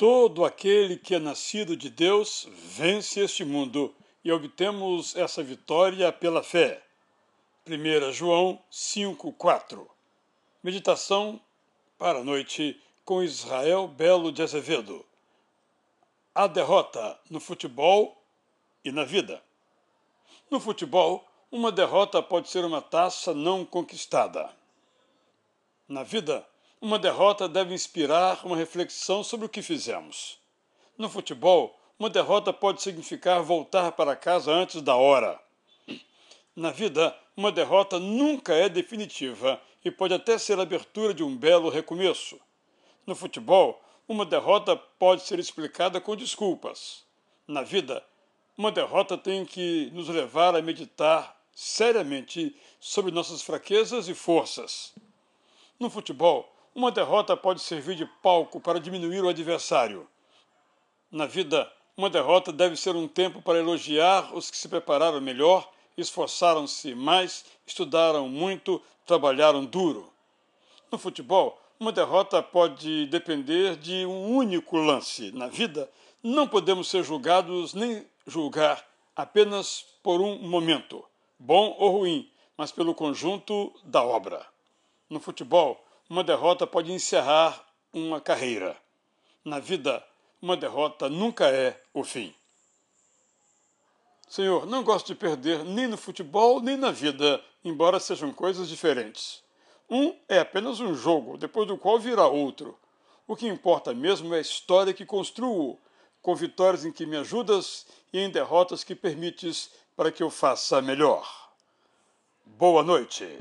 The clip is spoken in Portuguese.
Todo aquele que é nascido de Deus vence este mundo e obtemos essa vitória pela fé. 1 João 5,4 Meditação para a noite com Israel Belo de Azevedo. A derrota no futebol e na vida. No futebol, uma derrota pode ser uma taça não conquistada. Na vida, uma derrota deve inspirar uma reflexão sobre o que fizemos. No futebol, uma derrota pode significar voltar para casa antes da hora. Na vida, uma derrota nunca é definitiva e pode até ser a abertura de um belo recomeço. No futebol, uma derrota pode ser explicada com desculpas. Na vida, uma derrota tem que nos levar a meditar seriamente sobre nossas fraquezas e forças. No futebol, uma derrota pode servir de palco para diminuir o adversário. Na vida, uma derrota deve ser um tempo para elogiar os que se prepararam melhor, esforçaram-se mais, estudaram muito, trabalharam duro. No futebol, uma derrota pode depender de um único lance. Na vida, não podemos ser julgados nem julgar apenas por um momento, bom ou ruim, mas pelo conjunto da obra. No futebol, uma derrota pode encerrar uma carreira. Na vida, uma derrota nunca é o fim. Senhor, não gosto de perder nem no futebol nem na vida, embora sejam coisas diferentes. Um é apenas um jogo, depois do qual virá outro. O que importa mesmo é a história que construo, com vitórias em que me ajudas e em derrotas que permites para que eu faça melhor. Boa noite.